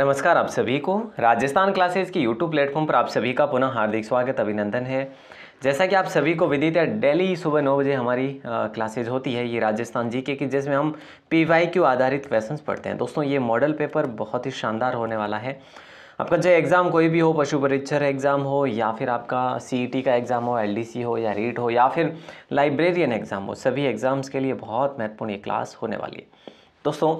नमस्कार आप सभी को राजस्थान क्लासेस की यूट्यूब प्लेटफॉर्म पर आप सभी का पुनः हार्दिक स्वागत अभिनंदन है जैसा कि आप सभी को विदित है डेली सुबह नौ बजे हमारी क्लासेज होती है ये राजस्थान जी के की जिसमें हम पी आधारित क्वेश्चन पढ़ते हैं दोस्तों ये मॉडल पेपर बहुत ही शानदार होने वाला है आपका जो एग्ज़ाम कोई भी हो पशु परीक्षर एग्ज़ाम हो या फिर आपका सी e का एग्ज़ाम हो एल हो या रीट हो या फिर लाइब्रेरियन एग्ज़ाम हो सभी एग्ज़ाम्स के लिए बहुत महत्वपूर्ण ये क्लास होने वाली है दोस्तों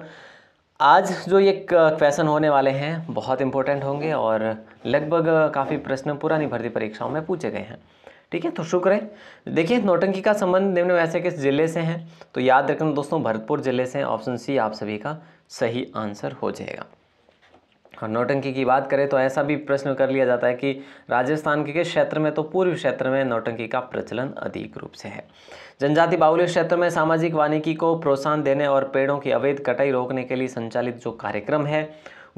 आज जो ये क्वेश्चन होने वाले हैं बहुत इंपॉर्टेंट होंगे और लगभग काफ़ी प्रश्न पुरानी भर्ती परीक्षाओं में पूछे गए हैं ठीक है तो शुक्र है देखिए नोटंकी का संबंध निम्न वैसे किस जिले से हैं तो याद रखना दोस्तों भरतपुर जिले से ऑप्शन सी आप सभी का सही आंसर हो जाएगा और हाँ, नौटंकी की बात करें तो ऐसा भी प्रश्न कर लिया जाता है कि राजस्थान के किस क्षेत्र में तो पूर्व क्षेत्र में नौटंकी का प्रचलन अधिक रूप से है जनजाति बाहुल्य क्षेत्र में सामाजिक वानिकी को प्रोत्साहन देने और पेड़ों की अवैध कटाई रोकने के लिए संचालित जो कार्यक्रम है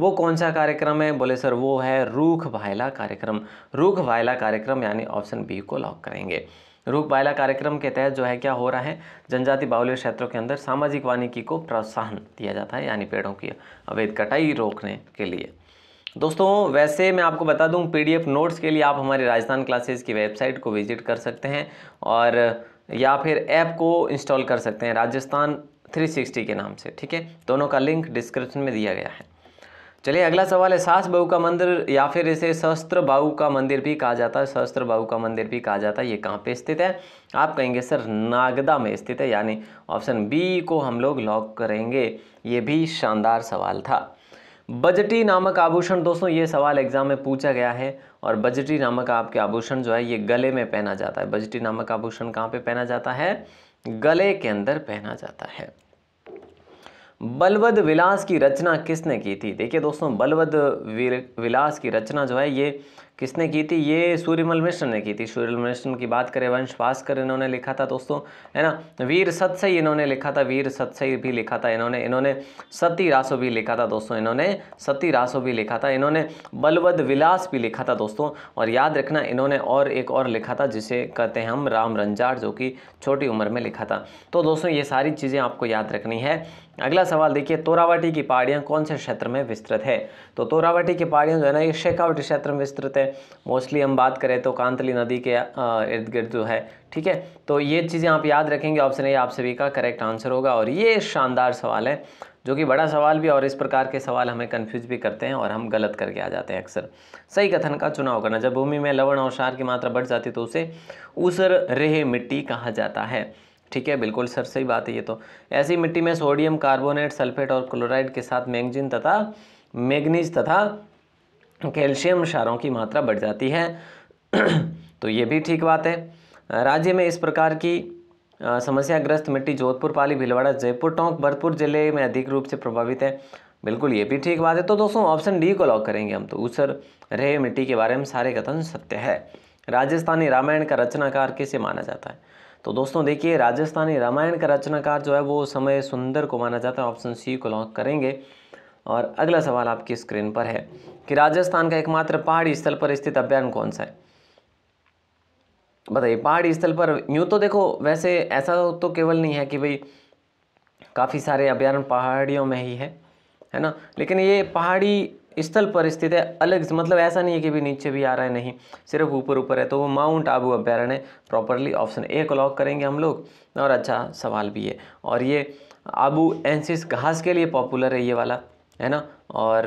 वो कौन सा कार्यक्रम है बोले सर वो है रूख वायला कार्यक्रम रूख वायला कार्यक्रम यानी ऑप्शन बी को लॉक करेंगे रूप बायला कार्यक्रम के तहत जो है क्या हो रहा है जनजाति बाहुल्य क्षेत्रों के अंदर सामाजिक वानिकी को प्रोत्साहन दिया जाता है यानी पेड़ों की अवैध कटाई रोकने के लिए दोस्तों वैसे मैं आपको बता दूं पीडीएफ नोट्स के लिए आप हमारी राजस्थान क्लासेस की वेबसाइट को विजिट कर सकते हैं और या फिर ऐप को इंस्टॉल कर सकते हैं राजस्थान 360 के नाम से ठीक है दोनों का लिंक डिस्क्रिप्शन में दिया गया है चलिए अगला सवाल है सास बहू का मंदिर या फिर इसे सहस्त्र बाहू का मंदिर भी कहा जाता है सहस्त्र बाहू का मंदिर भी कहा जाता है ये कहाँ पे स्थित है आप कहेंगे सर नागदा में स्थित है यानी ऑप्शन बी को हम लोग लॉक करेंगे ये भी शानदार सवाल था बजटी नामक आभूषण दोस्तों ये सवाल एग्जाम में पूछा गया है और बजटी नामक आपके आभूषण जो है ये गले में पहना जाता है बजटी नामक आभूषण कहाँ पर पहना जाता है गले के अंदर पहना जाता है बलवद विलास की रचना किसने की थी देखिए दोस्तों बलवद विलास की रचना जो है ये किसने की थी ये सूर्यमल मिश्र ने की थी सूर्यमल मिश्र की बात करें वंश भास्कर इन्होंने लिखा था दोस्तों है ना वीर सतसई इन्होंने लिखा था वीर सतसई भी लिखा था इन्होंने इन्होंने सती रासो भी लिखा था दोस्तों इन्होंने सती रासो भी लिखा था इन्होंने बलवद विलास भी लिखा था दोस्तों और याद रखना इन्होंने और एक और लिखा था जिसे कहते हैं हम राम रंजार जो कि छोटी उम्र में लिखा था तो दोस्तों ये सारी चीज़ें आपको याद रखनी है अगला सवाल देखिए तोरावटी की पहाड़ियाँ कौन से क्षेत्र में विस्तृत है तो तोरावटी की पहाड़ियाँ जो है ना ये शेखावटी क्षेत्र में विस्तृत है मोस्टली हम बात करें तो कांतली नदी के इर्द गिर्द जो है ठीक है तो ये चीज़ें आप याद रखेंगे ऑप्शन ए आप सभी का करेक्ट आंसर होगा और ये शानदार सवाल है जो कि बड़ा सवाल भी और इस प्रकार के सवाल हमें कन्फ्यूज भी करते हैं और हम गलत करके आ जाते हैं अक्सर सही कथन का चुनाव करना जब भूमि में लवण और क्षार की मात्रा बढ़ जाती तो उसे उसर रेह मिट्टी कहा जाता है ठीक है बिल्कुल सर सही बात है ये तो ऐसी मिट्टी में सोडियम कार्बोनेट सल्फेट और क्लोराइड के साथ मैगजीन तथा मैग्नीज तथा कैल्शियम क्षारों की मात्रा बढ़ जाती है तो ये भी ठीक बात है राज्य में इस प्रकार की समस्याग्रस्त मिट्टी जोधपुर पाली भिलवाड़ा जयपुर टोंक भरतपुर जिले में अधिक रूप से प्रभावित है बिल्कुल ये भी ठीक बात है तो दोस्तों ऑप्शन डी को लॉक करेंगे हम तो ऊसर रहे मिट्टी के बारे में सारे कथन सत्य है राजस्थानी रामायण का रचनाकार किसे माना जाता है तो दोस्तों देखिए राजस्थानी रामायण का रचनाकार जो है वो समय सुंदर को माना जाता है ऑप्शन सी को लॉक करेंगे और अगला सवाल आपकी स्क्रीन पर है कि राजस्थान का एकमात्र पहाड़ी स्थल पर स्थित अभ्यारण कौन सा है बताइए पहाड़ी स्थल पर यूँ तो देखो वैसे ऐसा तो केवल नहीं है कि भाई काफ़ी सारे अभ्यारण पहाड़ियों में ही है है ना लेकिन ये पहाड़ी स्थल पर स्थित है अलग मतलब ऐसा नहीं है कि भी नीचे भी आ रहा है नहीं सिर्फ ऊपर ऊपर है तो वो माउंट आबू अभ्यारण्य प्रॉपरली ऑप्शन ए को लॉक करेंगे हम लोग और अच्छा सवाल भी है और ये आबू एनसिस घास के लिए पॉपुलर है ये वाला है ना और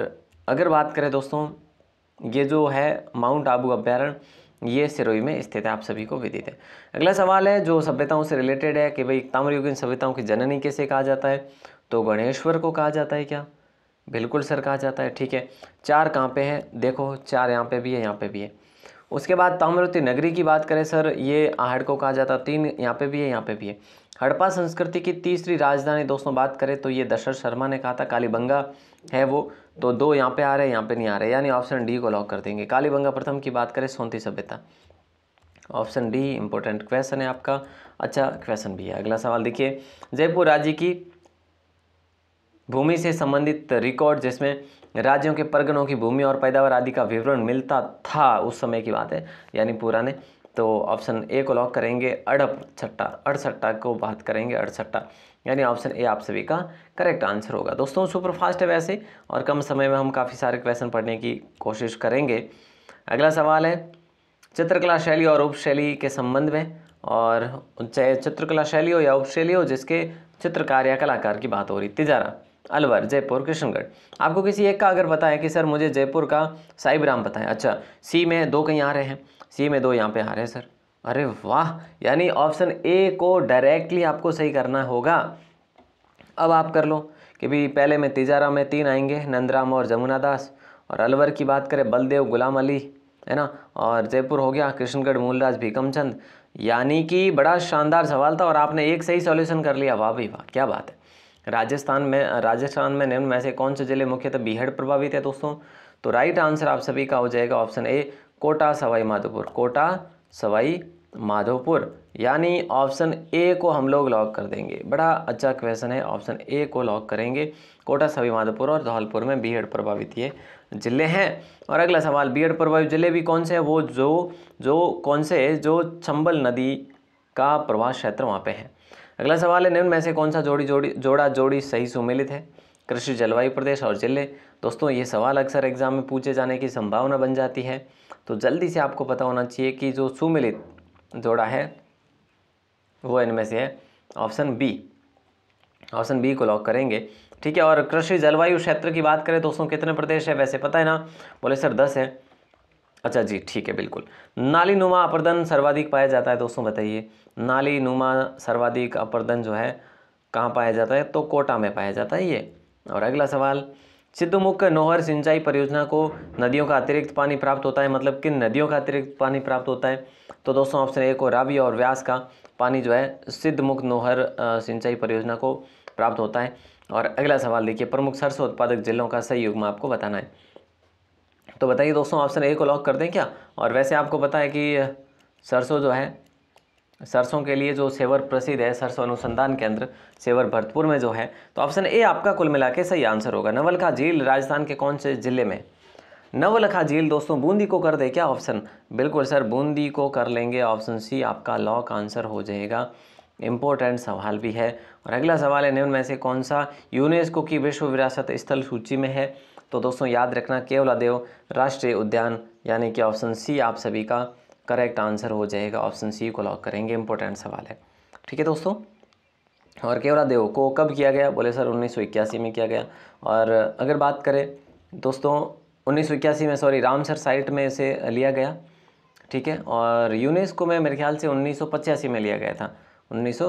अगर बात करें दोस्तों ये जो है माउंट आबू अभ्यारण्य ये सिरोई में स्थित है आप सभी को विदित है अगला सवाल है जो सभ्यताओं से रिलेटेड है कि भाई इन सभ्यताओं की जननी कैसे कहा जाता है तो गणेश्वर को कहा जाता है क्या बिल्कुल सर कहा जाता है ठीक है चार कहाँ पे है देखो चार यहाँ पे भी है यहाँ पे भी है उसके बाद ताम्रवती नगरी की बात करें सर ये आहड़ को कहा जाता है तीन यहाँ पे भी है यहाँ पे भी है हड़प्पा संस्कृति की तीसरी राजधानी दोस्तों बात करें तो ये दशरथ शर्मा ने कहा था कालीबंगा है वो तो दो यहाँ पे आ रहे हैं यहाँ पे नहीं आ रहे यानी ऑप्शन डी को लॉक कर देंगे कालीबंगा प्रथम की बात करें सोनती सभ्यता ऑप्शन डी इंपॉर्टेंट क्वेश्चन है आपका अच्छा क्वेश्चन भी है अगला सवाल देखिए जयपुर राज्य की भूमि से संबंधित रिकॉर्ड जिसमें राज्यों के परगनों की भूमि और पैदावार आदि का विवरण मिलता था उस समय की बात है यानी पुराने तो ऑप्शन ए को लॉक करेंगे अड़प छट्टा अड़सट्टा को बात करेंगे अड़सट्टा यानी ऑप्शन ए आप सभी का करेक्ट आंसर होगा दोस्तों सुपर फास्ट है वैसे और कम समय में हम काफ़ी सारे क्वेश्चन पढ़ने की कोशिश करेंगे अगला सवाल है चित्रकला शैली और उपशैली के संबंध में और चाहे चित्रकला शैली हो या उपशैली हो जिसके चित्रकार या कलाकार की बात हो रही तिजारा अलवर जयपुर किशनगढ़ आपको किसी एक का अगर बताएं कि सर मुझे जयपुर का साहिब पता है अच्छा सी में दो कहीं आ रहे हैं सी में दो यहाँ पे आ रहे हैं सर अरे वाह यानी ऑप्शन ए को डायरेक्टली आपको सही करना होगा अब आप कर लो कि भाई पहले में तेजारा में तीन आएंगे नंदराम और जमुना दास और अलवर की बात करें बलदेव गुलाम अली है ना और जयपुर हो गया कृष्णगढ़ मूलराज भीकम चंद यानी कि बड़ा शानदार सवाल था और आपने एक सही सॉल्यूशन कर लिया वाह भाई वाह क्या बात है राजस्थान में राजस्थान में निम्न में से कौन से जिले मुख्यतः बीहड़ प्रभावित है दोस्तों तो राइट आंसर आप सभी का हो जाएगा ऑप्शन ए कोटा सवाई माधोपुर कोटा सवाई माधोपुर यानी ऑप्शन ए को हम लोग लॉक कर देंगे बड़ा अच्छा क्वेश्चन है ऑप्शन ए को लॉक करेंगे कोटा सवाई माधोपुर और धौलपुर में बीएड प्रभावित ये जिले हैं और अगला सवाल बीएड प्रभावित जिले भी कौन से हैं वो जो जो कौन से जो चंबल नदी का प्रवाह क्षेत्र वहाँ पर है अगला सवाल है निम्न में से कौन सा जोड़ी जोड़ी जोड़ा जोड़ी सही सुमिलित है कृषि जलवायु प्रदेश और जिले दोस्तों ये सवाल अक्सर एग्जाम में पूछे जाने की संभावना बन जाती है तो जल्दी से आपको पता होना चाहिए कि जो सुमिलित जोड़ा है वो इनमें से है ऑप्शन बी ऑप्शन बी को लॉक करेंगे ठीक है और कृषि जलवायु क्षेत्र की बात करें दोस्तों कितने प्रदेश है वैसे पता है ना बोले सर दस है अच्छा जी ठीक है बिल्कुल नाली नुमा अपर्दन सर्वाधिक पाया जाता है दोस्तों बताइए नाली नुमा सर्वाधिक अपर्दन जो है कहाँ पाया जाता है तो कोटा में पाया जाता है ये और अगला सवाल सिद्धमुख नोहर सिंचाई परियोजना को नदियों का अतिरिक्त पानी प्राप्त होता है मतलब किन नदियों का अतिरिक्त पानी प्राप्त होता है तो दोस्तों ऑप्शन ए को रावी और व्यास का पानी जो है सिद्धमुख नोहर सिंचाई परियोजना को प्राप्त होता है और अगला सवाल देखिए प्रमुख सरसों उत्पादक जिलों का सही युग्म आपको बताना है तो बताइए दोस्तों ऑप्शन ए को लॉक कर दें क्या और वैसे आपको पता है कि सरसों जो है सरसों के लिए जो सेवर प्रसिद्ध है सरसों अनुसंधान केंद्र सेवर भरतपुर में जो है तो ऑप्शन ए आपका कुल मिला के सही आंसर होगा नवलखा झील राजस्थान के कौन से जिले में नवलखा झील दोस्तों बूंदी को कर दे क्या ऑप्शन बिल्कुल सर बूंदी को कर लेंगे ऑप्शन सी आपका लॉक आंसर हो जाएगा इम्पोर्टेंट सवाल भी है और अगला सवाल है निम्न में से कौन सा यूनेस्को की विश्व विरासत स्थल सूची में है तो दोस्तों याद रखना केवलादेव राष्ट्रीय उद्यान यानी कि ऑप्शन सी आप सभी का करेक्ट आंसर हो जाएगा ऑप्शन सी को लॉक करेंगे इंपॉर्टेंट सवाल है ठीक है दोस्तों और केवरा देव को कब किया गया बोले सर उन्नीस में किया गया और अगर बात करें दोस्तों उन्नीस में सॉरी रामसर साइट में इसे लिया गया ठीक है और यूनेस्को में मेरे ख्याल से उन्नीस में लिया गया था उन्नीस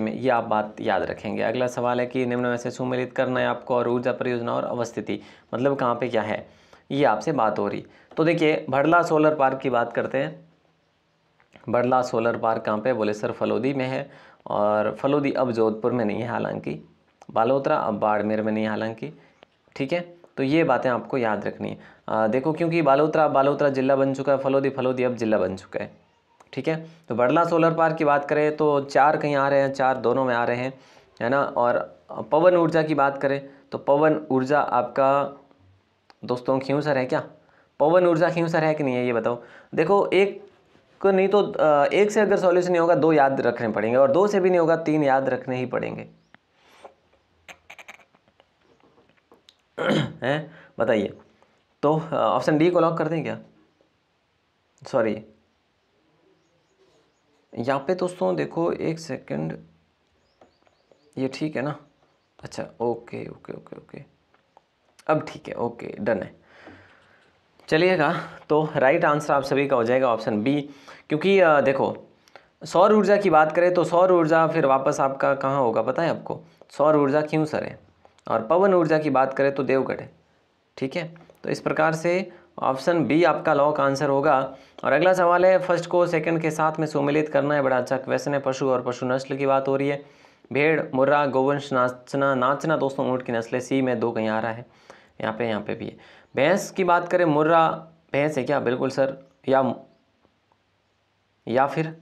में ये आप बात याद रखेंगे अगला सवाल है कि निम्न में से सुमिलित करना है आपको और ऊर्जा परियोजना और अवस्थिति मतलब कहाँ पे क्या है ये आपसे बात हो रही तो देखिए भड़ला सोलर पार्क की बात करते हैं भड़ला सोलर पार्क कहाँ पे बोले सर फलोदी में है और फलोदी अब जोधपुर में नहीं है हालांकि बालोतरा अब बाड़मेर में नहीं है हालांकि ठीक है तो ये बातें आपको याद रखनी है आ, देखो क्योंकि बालोतरा अब बालोतरा जिला बन चुका है फलोदी फलोदी अब जिला बन चुका है ठीक है तो बड़ला सोलर पार्क की बात करें तो चार कहीं आ रहे हैं चार दोनों में आ रहे हैं है ना और पवन ऊर्जा की बात करें तो पवन ऊर्जा आपका दोस्तों क्यों सर है क्या पवन ऊर्जा क्यों सर है कि नहीं है ये बताओ देखो एक को नहीं तो एक से अगर सॉल्यूशन नहीं होगा दो याद रखने पड़ेंगे और दो से भी नहीं होगा तीन याद रखने ही पड़ेंगे हैं बताइए तो ऑप्शन डी को लॉक कर दें क्या सॉरी यहाँ पे दोस्तों देखो एक सेकंड ये ठीक है ना अच्छा ओके ओके ओके ओके अब ठीक है ओके डन है चलिएगा तो राइट आंसर आप सभी का हो जाएगा ऑप्शन बी क्योंकि देखो सौर ऊर्जा की बात करें तो सौर ऊर्जा फिर वापस आपका कहाँ होगा पता है आपको सौर ऊर्जा क्यों सर है और पवन ऊर्जा की बात करें तो देवगढ़ है ठीक है तो इस प्रकार से ऑप्शन बी आपका लॉक आंसर होगा और अगला सवाल है फर्स्ट को सेकंड के साथ में सुमिलित करना है बड़ा अच्छा क्वेश्चन है पशु और पशु नस्ल की बात हो रही है भेड़ मुर्रा गोवंश नाचना नाचना दोस्तों ऊँट की नस्लें सी में दो कहीं आ रहा है यहाँ पे यहाँ पे भी है भैंस की बात करें मुर्रा भैंस है क्या बिल्कुल सर या या फिर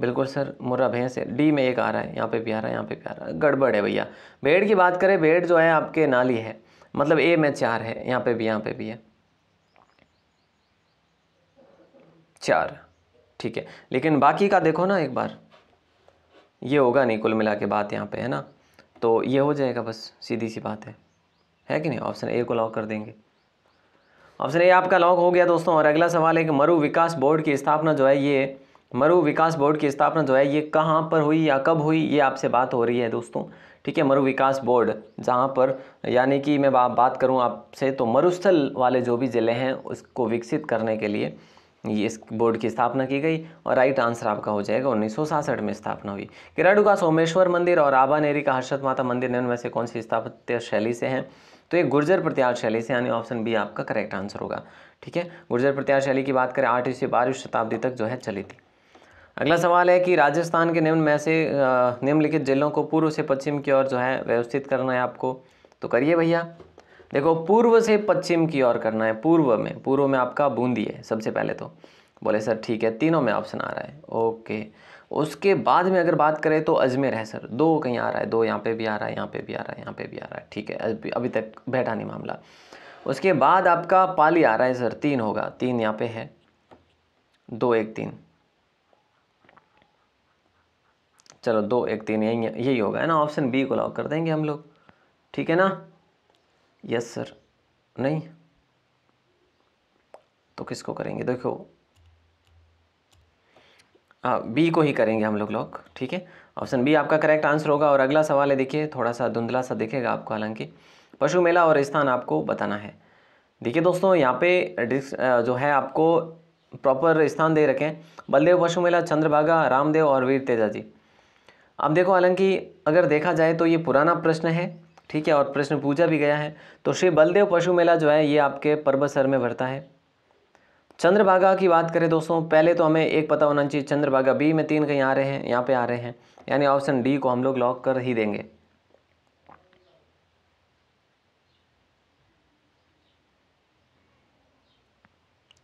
बिल्कुल सर मुर्रा भैंस है डी में एक आ रहा है यहाँ पे भी आ रहा है यहाँ पे भी आ रहा है गड़बड़ है भैया भेड़ की बात करें भेड़ जो है आपके नाली है मतलब ए में चार है यहाँ पे भी यहाँ पे भी है चार ठीक है लेकिन बाकी का देखो ना एक बार ये होगा नहीं कुल मिला के बात यहाँ पे है ना तो ये हो जाएगा बस सीधी सी बात है है कि नहीं ऑप्शन ए को लॉक कर देंगे ऑप्शन ए आपका लॉक हो गया दोस्तों और अगला सवाल है कि मरु विकास बोर्ड की स्थापना जो है ये मरु विकास बोर्ड की स्थापना जो है ये कहाँ पर हुई या कब हुई ये आपसे बात हो रही है दोस्तों ठीक है मरु विकास बोर्ड जहाँ पर यानी कि मैं बा, बात करूँ आपसे तो मरुस्थल वाले जो भी ज़िले हैं उसको विकसित करने के लिए ये इस बोर्ड की स्थापना की गई और राइट आंसर आपका हो जाएगा उन्नीस में स्थापना हुई किराडू का सोमेश्वर मंदिर और आबा नेरी का हर्षद माता मंदिर में से कौन सी स्थापत्य शैली से हैं तो ये गुर्जर प्रत्याश शैली से यानी ऑप्शन बी आपका करेक्ट आंसर होगा ठीक है गुर्जर प्रत्याश शैली की बात करें आठवीं से बारहवीं शताब्दी तक जो है चली थी अगला सवाल है कि राजस्थान के निम्न में से निम्नलिखित जिलों को पूर्व से पश्चिम की ओर जो है व्यवस्थित करना है आपको तो करिए भैया देखो पूर्व से पश्चिम की ओर करना है पूर्व में पूर्व में आपका बूंदी है सबसे पहले तो बोले सर ठीक है तीनों में ऑप्शन आ रहा है ओके उसके बाद में अगर बात करें तो अजमेर है सर दो कहीं आ रहा है दो यहाँ पे भी आ रहा है यहाँ पे भी आ रहा है यहाँ पे भी आ रहा है ठीक है अभी तक बैठा नहीं मामला उसके बाद आपका पाली आ रहा है सर तीन होगा तीन यहाँ पे है दो एक तीन चलो दो एक तीन यही यही होगा है ना ऑप्शन बी को लॉक कर देंगे हम लोग ठीक है ना यस सर नहीं तो किसको करेंगे देखो बी हाँ, को ही करेंगे हम लोग लोग ठीक है ऑप्शन बी आपका करेक्ट आंसर होगा और अगला सवाल है देखिए थोड़ा सा धुंधला सा दिखेगा आपको हालांकि पशु मेला और स्थान आपको बताना है देखिए दोस्तों यहाँ पे जो है आपको प्रॉपर स्थान दे रखें बलदेव पशु मेला चंद्रभागा रामदेव और वीर तेजा जी अब देखो हालांकि अगर देखा जाए तो ये पुराना प्रश्न है ठीक है और प्रश्न पूछा भी गया है तो श्री बलदेव पशु मेला जो है ये आपके सर में भरता है चंद्रभागा की बात करें दोस्तों पहले तो हमें एक पता होना चाहिए चंद्रभागा बी में तीन कहीं आ रहे हैं यहाँ पे आ रहे हैं यानी ऑप्शन डी को हम लोग लॉक कर ही देंगे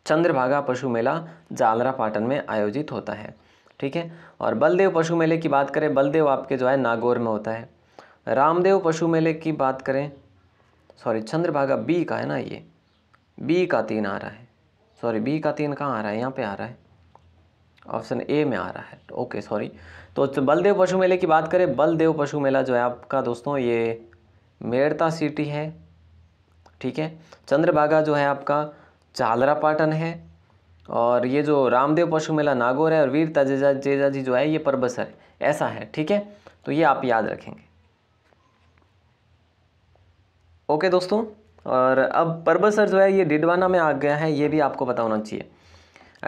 चंद्रभागा पशु मेला जालरा पाटन में आयोजित होता है ठीक है और बलदेव पशु मेले की बात करें बलदेव आपके जो है नागौर में होता है रामदेव पशु मेले की बात करें सॉरी चंद्रभागा बी का है ना ये बी का तीन आ रहा है सॉरी बी का तीन कहाँ आ रहा है यहाँ पे आ रहा है ऑप्शन ए में आ रहा है ओके सॉरी तो बलदेव पशु मेले की बात करें बलदेव पशु मेला जो है आपका दोस्तों ये मेड़ता सिटी है ठीक है चंद्रभागा जो है आपका चालरापाटन है और ये जो रामदेव पशु मेला नागौर है और वीर तजेजा जेजा जी जो है ये परबसर है ऐसा है ठीक है तो ये आप याद रखेंगे ओके दोस्तों और अब परबसर सर जो है ये डिडवाना में आ गया है ये भी आपको पता होना चाहिए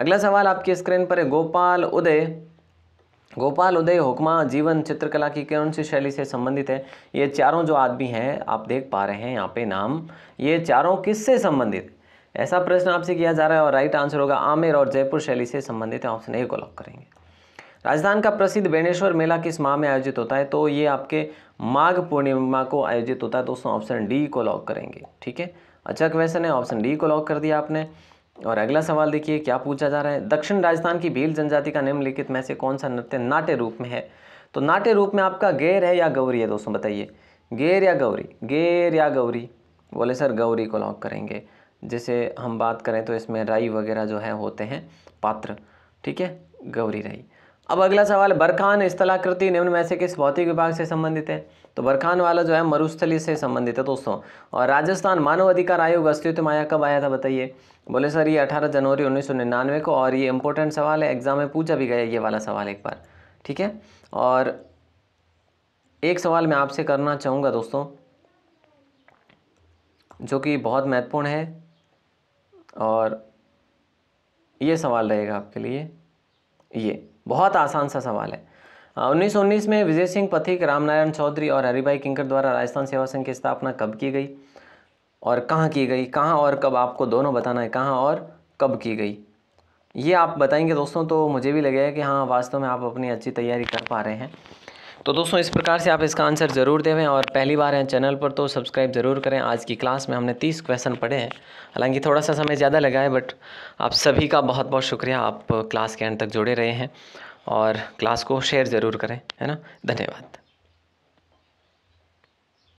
अगला सवाल आपकी स्क्रीन पर है गोपाल उदय गोपाल उदय हुक्मा जीवन चित्रकला की कौन सी शैली से संबंधित है ये चारों जो आदमी हैं आप देख पा रहे हैं यहाँ पे नाम ये चारों किससे संबंधित ऐसा प्रश्न आपसे किया जा रहा है और राइट आंसर होगा आमिर और जयपुर शैली से संबंधित है ऑप्शन ए को लॉक करेंगे राजस्थान का प्रसिद्ध बेणेश्वर मेला किस माह में आयोजित होता है तो ये आपके माघ पूर्णिमा को आयोजित होता है दोस्तों ऑप्शन डी को लॉक करेंगे ठीक है अच्छा क्वेश्चन है ऑप्शन डी को लॉक कर दिया आपने और अगला सवाल देखिए क्या पूछा जा रहा है दक्षिण राजस्थान की भील जनजाति का निम्नलिखित में से कौन सा नृत्य नाट्य रूप में है तो नाट्य रूप में आपका गेर है या गौरी है दोस्तों बताइए गेर या गौरी गेर या गौरी बोले सर गौरी को लॉक करेंगे जैसे हम बात करें तो इसमें राई वगैरह जो है होते हैं पात्र ठीक है गौरी राई अब अगला सवाल बरखान स्थलाकृति निम्न में से किस भौतिक विभाग से संबंधित है तो बरखान वाला जो है मरुस्थली से संबंधित है दोस्तों और राजस्थान मानव अधिकार आयोग अस्तित्व में आया कब आया था बताइए बोले सर ये 18 जनवरी 1999 को और ये इंपॉर्टेंट सवाल है एग्जाम में पूछा भी गया ये वाला सवाल एक बार ठीक है और एक सवाल मैं आपसे करना चाहूँगा दोस्तों जो कि बहुत महत्वपूर्ण है और ये सवाल रहेगा आपके लिए ये बहुत आसान सा सवाल है उन्नीस उन्नीस में विजय सिंह पथिक रामनारायण चौधरी और हरिभाई किंकर द्वारा राजस्थान सेवा संघ की स्थापना कब की गई और कहाँ की गई कहाँ और कब आपको दोनों बताना है कहाँ और कब की गई ये आप बताएंगे दोस्तों तो मुझे भी लगेगा कि हाँ वास्तव में आप अपनी अच्छी तैयारी कर पा रहे हैं तो दोस्तों इस प्रकार से आप इसका आंसर ज़रूर देवें और पहली बार हैं चैनल पर तो सब्सक्राइब ज़रूर करें आज की क्लास में हमने तीस क्वेश्चन पढ़े हैं हालांकि थोड़ा सा समय ज़्यादा लगा है बट आप सभी का बहुत बहुत शुक्रिया आप क्लास के एंड तक जुड़े रहे हैं और क्लास को शेयर ज़रूर करें है ना धन्यवाद